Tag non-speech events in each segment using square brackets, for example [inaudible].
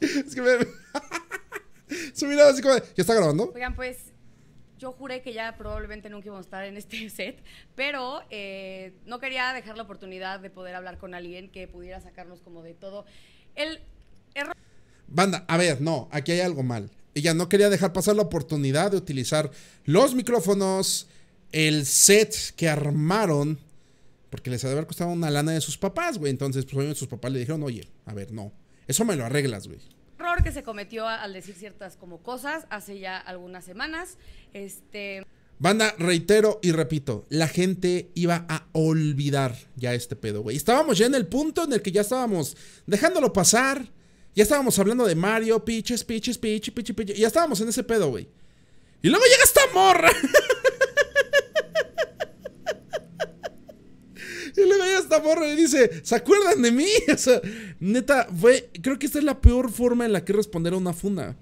Es que me. [laughs] así como. ¿Ya está grabando? Oigan, pues yo juré que ya probablemente nunca íbamos a estar en este [laughs] set, pero eh, no quería dejar la oportunidad de poder hablar con alguien que pudiera sacarnos como de todo. El Banda, a ver, no, aquí hay algo mal. Ella no quería dejar pasar la oportunidad de utilizar los micrófonos, el set que armaron porque les había costado una lana de sus papás, güey. Entonces, pues obviamente sus papás le dijeron, oye, a ver, no. Eso me lo arreglas, güey. Error que se cometió al decir ciertas como cosas hace ya algunas semanas. Este. Banda, reitero y repito, la gente iba a olvidar ya este pedo, güey. Estábamos ya en el punto en el que ya estábamos dejándolo pasar. Ya estábamos hablando de Mario, piches, piches, piches piches, piches. Ya estábamos en ese pedo, güey. Y luego llega esta morra. [laughs] esta morra y dice, ¿se acuerdan de mí? [laughs] O sea, neta, fue, creo que esta es la peor forma en la que responder a una funda.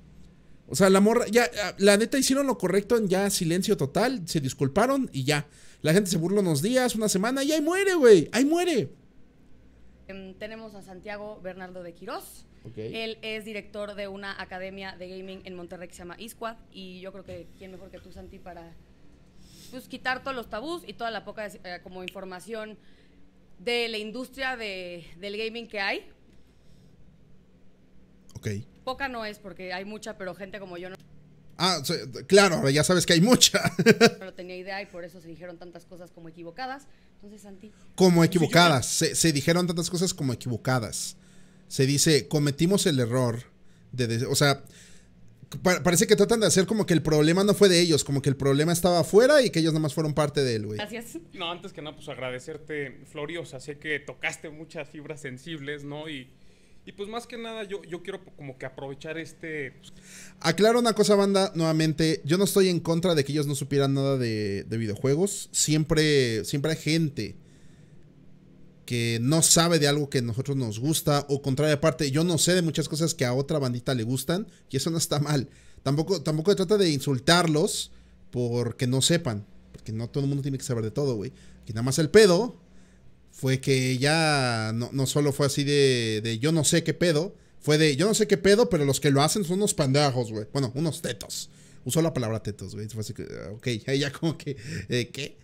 O sea, la morra, ya, ah, la neta hicieron lo correcto en ya silencio total, se disculparon y ya. La gente se burló unos días, una semana y ahí muere, güey, ahí muere. Em, tenemos a Santiago Bernardo de Quirós. Él es director de una academia de gaming en Monterrey que se llama Isquad y yo creo que quién mejor que tú, Santi, para pues, quitar todos los tabús y toda la poca eh, como información de la industria de, del gaming que hay. Ok. Poca no es porque hay mucha, pero gente como yo no. Ah, claro, ya sabes que hay mucha. [laughs] Pero tenía idea y por eso se dijeron tantas cosas como equivocadas. Entonces, Santi. Como equivocadas. Se, dijeron tantas cosas como equivocadas. Se dice, cometimos el error de. O sea, parece que tratan de hacer como que el problema no fue de ellos, como que el problema estaba afuera y que ellos nomás fueron parte de él, güey. Gracias. No, antes que nada, pues agradecerte, Florio. sé que tocaste muchas fibras sensibles, ¿no? Y, y pues más que nada, yo, yo quiero como que aprovechar este. Pues, Aclaro una cosa, banda, nuevamente. Yo no estoy en contra de que ellos no supieran nada de, videojuegos. Siempre, siempre hay gente que no sabe de algo que a nosotros nos gusta o contraria parte, yo no sé de muchas cosas que a otra bandita le gustan y eso no está mal. Tampoco, tampoco trata de insultarlos porque no sepan, porque no todo el mundo tiene que saber de todo, güey. Que nada más el pedo fue que ya no, solo fue así de, de, yo no sé qué pedo, fue de yo no sé qué pedo, pero los que lo hacen son unos pendejos, güey. Bueno, unos tetos. Usó la palabra tetos, güey. ok, ya como que, eh, ¿qué?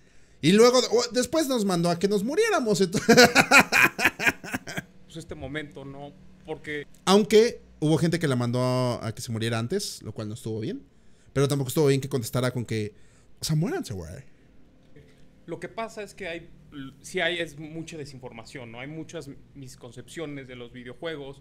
Y luego, después nos mandó a que nos muriéramos. Pues este momento, ¿no? Porque... Aunque hubo gente que la mandó a que se muriera antes, lo cual no estuvo bien. Pero tampoco estuvo bien que contestara con que, o sea, muéranse, güey. Lo que pasa es que hay, sí hay, es mucha desinformación, ¿no? Hay muchas misconcepciones de los videojuegos.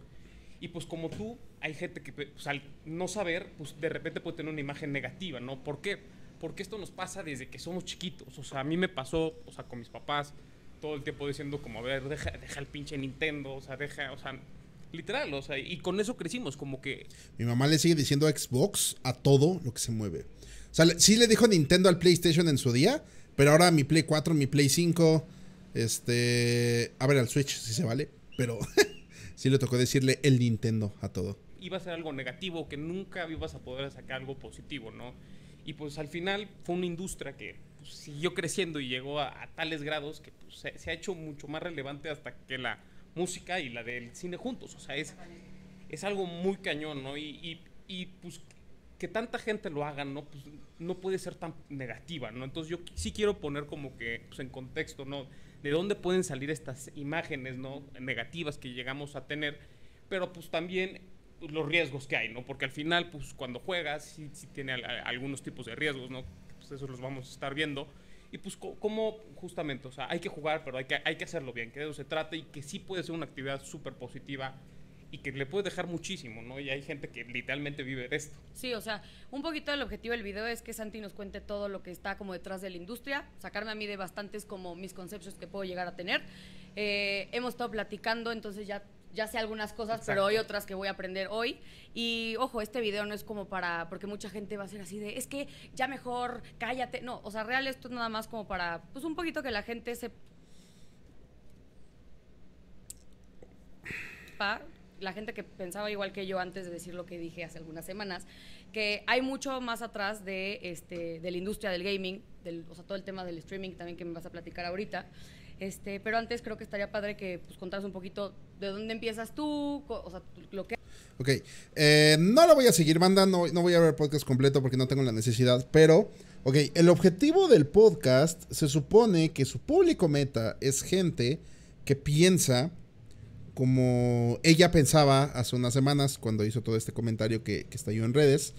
Y pues como tú, hay gente que pues, al no saber, pues de repente puede tener una imagen negativa, ¿no? ¿Por qué? porque esto nos pasa desde que somos chiquitos. O sea, a mí me pasó, o sea, con mis papás, todo el tiempo diciendo como, a ver, deja, deja el pinche Nintendo, o sea, deja, o sea, literal, o sea, y con eso crecimos, como que... Mi mamá le sigue diciendo Xbox a todo lo que se mueve. O sea, sí le dijo Nintendo al PlayStation en su día, pero ahora mi Play 4, mi Play 5, este... A ver, al Switch, si se vale, pero [laughs] sí le tocó decirle el Nintendo a todo. Iba a ser algo negativo, que nunca ibas a poder sacar algo positivo, ¿no? Y pues al final fue una industria que pues, siguió creciendo y llegó a, tales grados que pues, se, ha hecho mucho más relevante hasta que la música y la del cine juntos. O sea, es, es algo muy cañón, ¿no? Y, pues que tanta gente lo haga, ¿no? Pues, no puede ser tan negativa, ¿no? Entonces yo sí quiero poner como que pues, en contexto, ¿no? De dónde pueden salir estas imágenes, ¿no? Negativas que llegamos a tener, pero pues también los riesgos que hay, ¿no? Porque al final, pues cuando juegas, sí, tiene algunos tipos de riesgos, ¿no? Pues esos los vamos a estar viendo. Y pues cómo justamente, o sea, hay que jugar, pero hay que, hay que hacerlo bien, que de eso se trate y que sí puede ser una actividad súper positiva y que le puede dejar muchísimo, ¿no? Y hay gente que literalmente vive de esto. Sí, o sea, un poquito del objetivo del video es que Santi nos cuente todo lo que está como detrás de la industria, sacarme a mí de bastantes como mis conceptos que puedo llegar a tener. Eh, hemos estado platicando, entonces ya ya sé algunas cosas, pero hay otras que voy a aprender hoy. Y ojo, este video no es como para, porque mucha gente va a ser así de, es que ya mejor cállate. No, o sea, real esto es nada más como para, pues un poquito que la gente se... la gente que pensaba igual que yo antes de decir lo que dije hace algunas semanas, que hay mucho más atrás de, este, de la industria del gaming, del, o sea, todo el tema del streaming también que me vas a platicar ahorita. Este, pero antes creo que estaría padre que pues, contaras un poquito de dónde empiezas tú, o sea, lo que... Ok, eh, no la voy a seguir, mandando, no, voy a ver podcast completo porque no tengo la necesidad, pero, ok, el objetivo del podcast se supone que su público meta es gente que piensa como ella pensaba hace unas semanas cuando hizo todo este comentario que, que estalló en redes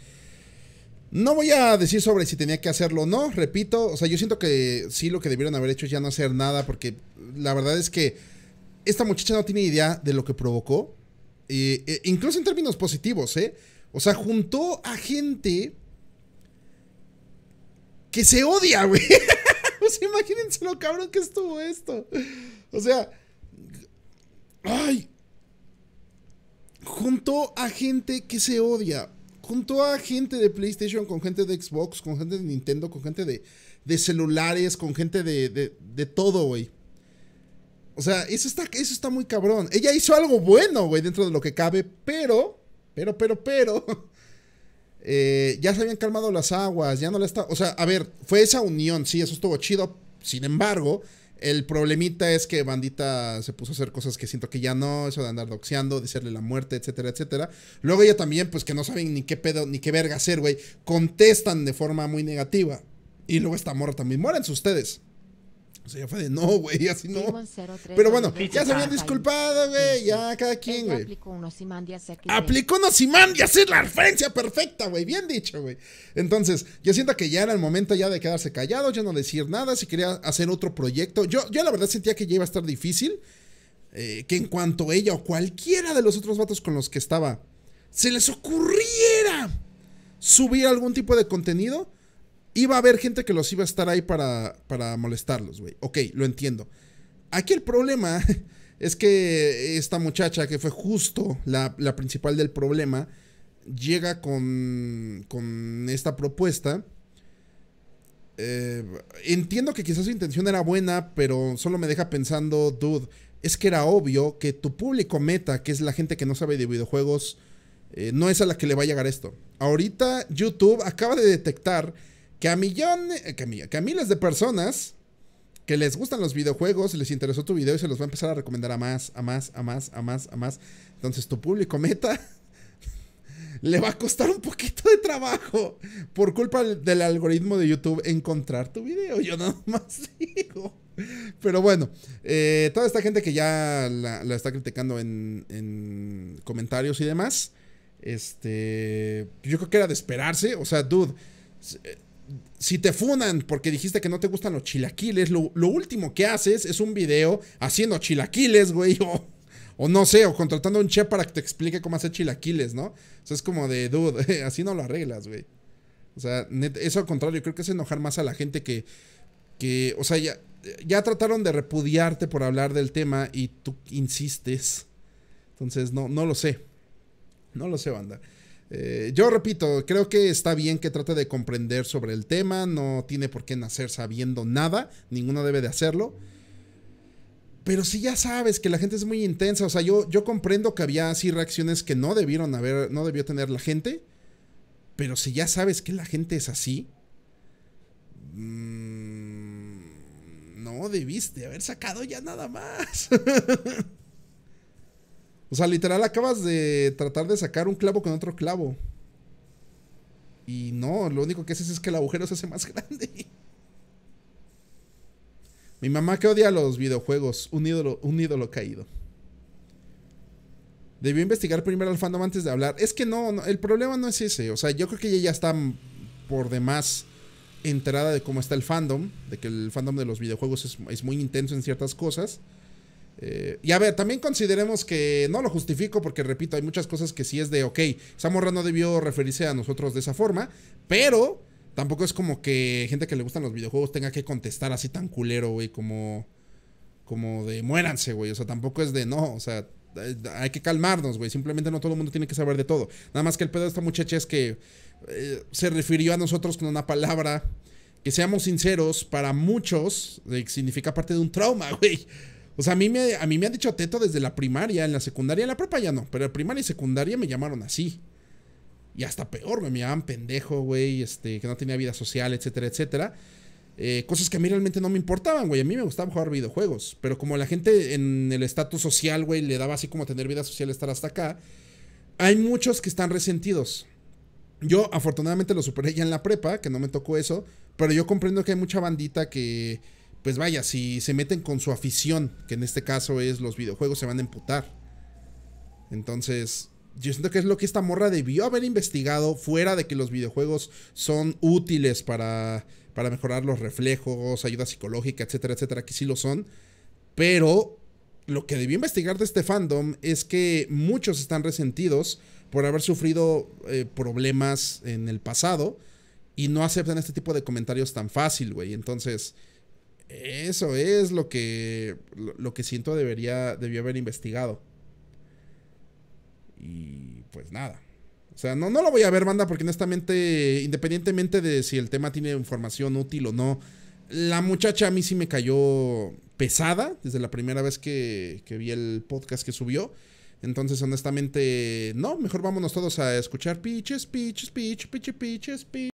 no voy a decir sobre si tenía que hacerlo o no, repito, o sea, yo siento que sí lo que debieron haber hecho es ya no hacer nada, porque la verdad es que esta muchacha no tiene idea de lo que provocó, e incluso en términos positivos, ¿eh? O sea, juntó a gente que se odia, [laughs] güey. o sea, imagínense lo cabrón que estuvo esto. O sea, ay, juntó a gente que se odia juntó a gente de PlayStation, con gente de Xbox, con gente de Nintendo, con gente de, de celulares, con gente de, de, todo, güey. O sea, eso está, eso está muy cabrón. Ella hizo algo bueno, güey, dentro de lo que cabe, pero, pero, pero, pero. [laughs] Eh, ya se habían calmado las aguas, ya no la está. O sea, a ver, fue esa unión, sí, eso estuvo chido. Sin embargo, el problemita es que Bandita se puso a hacer cosas que siento que ya no, eso de andar doxeando, decirle la muerte, etcétera, etcétera. Luego ella también, pues que no saben ni qué pedo, ni qué verga hacer, güey, contestan de forma muy negativa. Y luego esta morra también, muéranse ustedes sea, ya fue de no, güey, así no. Pero bueno, ya se habían disculpado, güey, ya cada quien, güey. Aplicó unos Así es la referencia perfecta, güey, bien dicho, güey. Entonces, yo siento que ya era el momento ya de quedarse callado, ya no decir nada, si quería hacer otro proyecto. Yo, yo la verdad sentía que ya iba a estar difícil, eh, que en cuanto ella o cualquiera de los otros vatos con los que estaba se les ocurriera subir algún tipo de contenido, Iba a haber gente que los iba a estar ahí para, para molestarlos, güey. Ok, lo entiendo. Aquí el problema [laughs] es que esta muchacha, que fue justo la, principal del problema, llega con, con esta propuesta. Eh, entiendo que quizás su intención era buena, pero solo me deja pensando, dude, es que era obvio que tu público meta, que es la gente que no sabe de videojuegos, eh, no es a la que le va a llegar esto. Ahorita YouTube acaba de detectar que a, millones, eh, que, a, miles de personas que les gustan los videojuegos, les interesó tu video y se los va a empezar a recomendar a más, a más, a más, a más, a más. Entonces tu público meta [laughs] le va a costar un poquito de trabajo por culpa del algoritmo de YouTube encontrar tu video. Yo nada [laughs] más digo. Pero bueno, eh, toda esta gente que ya la, está criticando en, en, comentarios y demás, este, yo creo que era de esperarse. O sea, dude, eh, si te funan porque dijiste que no te gustan los chilaquiles, lo, último que haces es un video haciendo chilaquiles, güey, [laughs] o, no sé, o contratando a un chef para que te explique cómo hacer chilaquiles, ¿no? O sea, es como de, dude, [laughs] así no lo arreglas, güey. O sea, eso al contrario, creo que es enojar más a la gente que, que o sea, ya, ya trataron de repudiarte por hablar del tema y tú insistes. Entonces, no, no lo sé. No lo sé, banda. Eh, yo repito, creo que está bien que trate de comprender sobre el tema, no tiene por qué nacer sabiendo nada, ninguno debe de hacerlo. Pero si ya sabes que la gente es muy intensa, o sea, yo, yo comprendo que había así reacciones que no debieron haber, no debió tener la gente, pero si ya sabes que la gente es así, mm, no debiste haber sacado ya nada más. [laughs] O sea, literal acabas de tratar de sacar un clavo con otro clavo. Y no, lo único que haces es que el agujero se hace más [laughs] grande. Mi mamá que odia los videojuegos, un ídolo, un ídolo caído. Debió investigar primero al fandom antes de hablar. Es que no, el problema no es ese. O sea, yo creo que ella ya está por demás enterada de cómo está el fandom, de que el fandom de los videojuegos es muy intenso en ciertas cosas. Eh, y a ver, también consideremos que no lo justifico porque, repito, hay muchas cosas que sí es de, ok, morra no debió referirse a nosotros de esa forma, pero tampoco es como que gente que le gustan los videojuegos tenga que contestar así tan culero, güey, como, como de muéranse, güey. O sea, tampoco es de, no, o sea, hay que calmarnos, güey. Simplemente no todo el mundo tiene que saber de todo. Nada más que el pedo de esta muchacha es que eh, se refirió a nosotros con una palabra que, seamos sinceros, para muchos eh, significa parte de un trauma, [laughs] güey. O sea, a mí me, a mí me han dicho teto desde la primaria, en la secundaria, en la prepa ya no, pero en primaria y secundaria me llamaron así. Y hasta peor, me llamaban pendejo, güey, este, que no tenía vida social, etcétera, etcétera. Eh, cosas que a mí realmente no me importaban, güey. A mí me gustaba jugar videojuegos. Pero como la gente en el estatus social, güey, le daba así como tener vida social estar hasta acá, hay muchos que están resentidos. Yo afortunadamente lo superé ya en la prepa, que no me tocó eso, pero yo comprendo que hay mucha bandita que pues vaya, si se meten con su afición, que en este caso es los videojuegos, se van a emputar. Entonces, yo siento que es lo que esta morra debió haber investigado, fuera de que los videojuegos son útiles para, para mejorar los reflejos, ayuda psicológica, etcétera, etcétera, que sí lo son. Pero lo que debió investigar de este fandom es que muchos están resentidos por haber sufrido eh, problemas en el pasado y no aceptan este tipo de comentarios tan fácil, güey. Entonces, eso es lo que, lo, que siento debería, debió haber investigado. Y pues nada. O sea, no, no lo voy a ver, banda, porque honestamente, independientemente de si el tema tiene información útil o no, la muchacha a mí sí me cayó pesada desde la primera vez que, que vi el podcast que subió. Entonces, honestamente, no, mejor vámonos todos a escuchar pitches, piches, piches, piches, pitches, pitches.